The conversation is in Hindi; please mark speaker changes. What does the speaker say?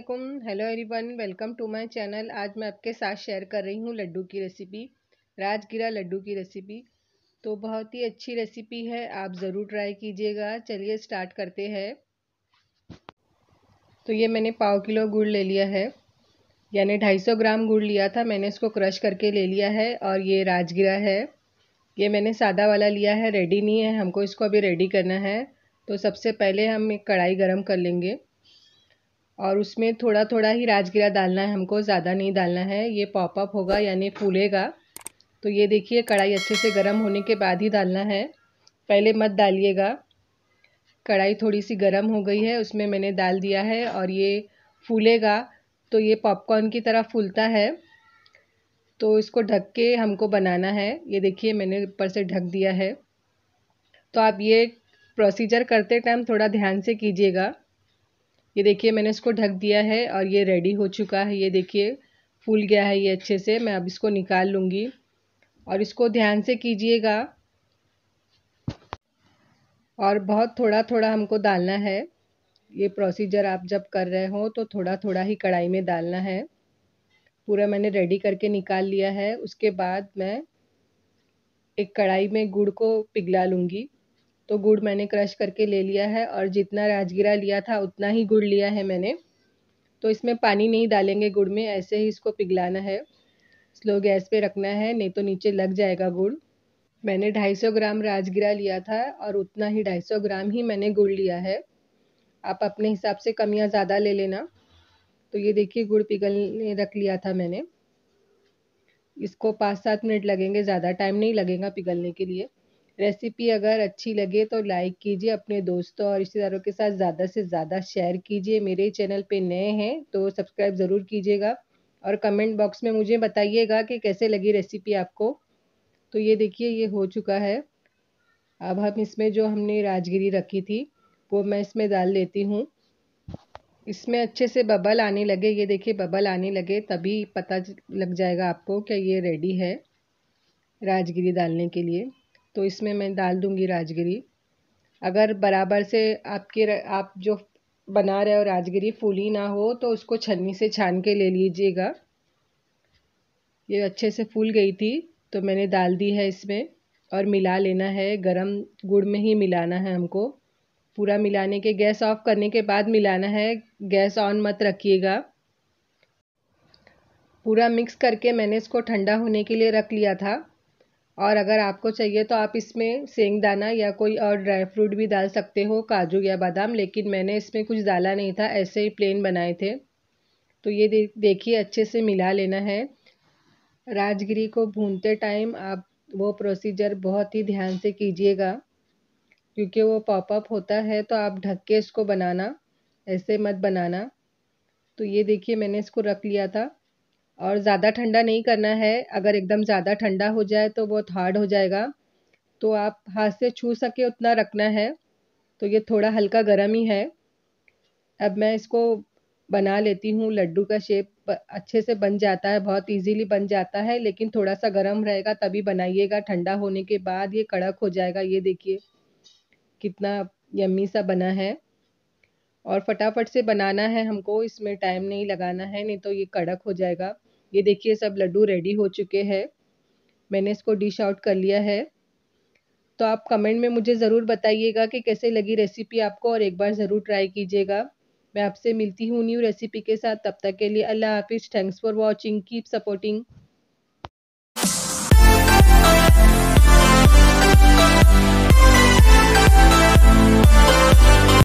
Speaker 1: Aslam hello everyone welcome to my channel आज मैं आपके साथ शेयर कर रही हूँ लड्डू की रेसिपी राजगिरा लड्डू की रेसिपी तो बहुत ही अच्छी रेसिपी है आप ज़रूर ट्राई कीजिएगा चलिए स्टार्ट करते हैं तो ये मैंने पाव किलो गुड़ ले लिया है यानी सौ ग्राम गुड़ लिया था मैंने इसको क्रश करके ले लिया है और ये राजगिरा है ये मैंने सादा वाला लिया है रेडी नहीं है हमको इसको अभी रेडी करना है तो सबसे पहले हम एक कढ़ाई गर्म कर लेंगे और उसमें थोड़ा थोड़ा ही राजगिरा डालना है हमको ज़्यादा नहीं डालना है ये पॉपअप होगा यानी फूलेगा तो ये देखिए कढ़ाई अच्छे से गर्म होने के बाद ही डालना है पहले मत डालिएगा कढ़ाई थोड़ी सी गर्म हो गई है उसमें मैंने डाल दिया है और ये फूलेगा तो ये पॉपकॉर्न की तरह फूलता है तो इसको ढक के हमको बनाना है ये देखिए मैंने ऊपर से ढक दिया है तो आप ये प्रोसीजर करते टाइम थोड़ा ध्यान से कीजिएगा ये देखिए मैंने इसको ढक दिया है और ये रेडी हो चुका है ये देखिए फूल गया है ये अच्छे से मैं अब इसको निकाल लूँगी और इसको ध्यान से कीजिएगा और बहुत थोड़ा थोड़ा हमको डालना है ये प्रोसीजर आप जब कर रहे हो तो थोड़ा थोड़ा ही कढ़ाई में डालना है पूरा मैंने रेडी करके निकाल लिया है उसके बाद मैं एक कढ़ाई में गुड़ को पिघला लूँगी तो गुड़ मैंने क्रश करके ले लिया है और जितना राजगिरा लिया था उतना ही गुड़ लिया है मैंने तो इसमें पानी नहीं डालेंगे गुड़ में ऐसे ही इसको पिघलाना है स्लो गैस पे रखना है नहीं तो नीचे लग जाएगा गुड़ मैंने 250 ग्राम राजगिरा लिया था और उतना ही 250 ग्राम ही मैंने गुड़ लिया है आप अपने हिसाब से कमियाँ ज़्यादा ले लेना तो ये देखिए गुड़ पिघलने रख लिया था मैंने इसको पाँच सात मिनट लगेंगे ज़्यादा टाइम नहीं लगेगा पिघलने के लिए रेसिपी अगर अच्छी लगे तो लाइक कीजिए अपने दोस्तों और रिश्तेदारों के साथ ज़्यादा से ज़्यादा शेयर कीजिए मेरे चैनल पे नए हैं तो सब्सक्राइब ज़रूर कीजिएगा और कमेंट बॉक्स में मुझे बताइएगा कि कैसे लगी रेसिपी आपको तो ये देखिए ये हो चुका है अब हम इसमें जो हमने राजगिरी रखी थी वो मैं इसमें डाल देती हूँ इसमें अच्छे से बबल आने लगे ये देखिए बबल आने लगे तभी पता लग जाएगा आपको क्या ये रेडी है राजगिरी डालने के लिए तो इसमें मैं डाल दूँगी राजगिरी अगर बराबर से आपके आप जो बना रहे हो राजगिरी फूली ना हो तो उसको छन्नी से छान के ले लीजिएगा ये अच्छे से फूल गई थी तो मैंने डाल दी है इसमें और मिला लेना है गरम गुड़ में ही मिलाना है हमको पूरा मिलाने के गैस ऑफ करने के बाद मिलाना है गैस ऑन मत रखिएगा पूरा मिक्स करके मैंने इसको ठंडा होने के लिए रख लिया था और अगर आपको चाहिए तो आप इसमें सेंग दाना या कोई और ड्राई फ्रूट भी डाल सकते हो काजू या बादाम लेकिन मैंने इसमें कुछ डाला नहीं था ऐसे ही प्लेन बनाए थे तो ये दे, देखिए अच्छे से मिला लेना है राजगिरी को भूनते टाइम आप वो प्रोसीजर बहुत ही ध्यान से कीजिएगा क्योंकि वो पॉपअप होता है तो आप ढक के इसको बनाना ऐसे मत बनाना तो ये देखिए मैंने इसको रख लिया था और ज़्यादा ठंडा नहीं करना है अगर एकदम ज़्यादा ठंडा हो जाए तो बहुत हार्ड हो जाएगा तो आप हाथ से छू सके उतना रखना है तो ये थोड़ा हल्का गर्म ही है अब मैं इसको बना लेती हूँ लड्डू का शेप अच्छे से बन जाता है बहुत इजीली बन जाता है लेकिन थोड़ा सा गर्म रहेगा तभी बनाइएगा ठंडा होने के बाद ये कड़क हो जाएगा ये देखिए कितना यम्मी सा बना है और फटाफट से बनाना है हमको इसमें टाइम नहीं लगाना है नहीं तो ये कड़क हो जाएगा ये देखिए सब लड्डू रेडी हो चुके हैं मैंने इसको डिश आउट कर लिया है तो आप कमेंट में मुझे ज़रूर बताइएगा कि कैसे लगी रेसिपी आपको और एक बार ज़रूर ट्राई कीजिएगा मैं आपसे मिलती हूँ न्यू रेसिपी के साथ तब तक के लिए अल्लाह हाफिज़ thanks for watching keep supporting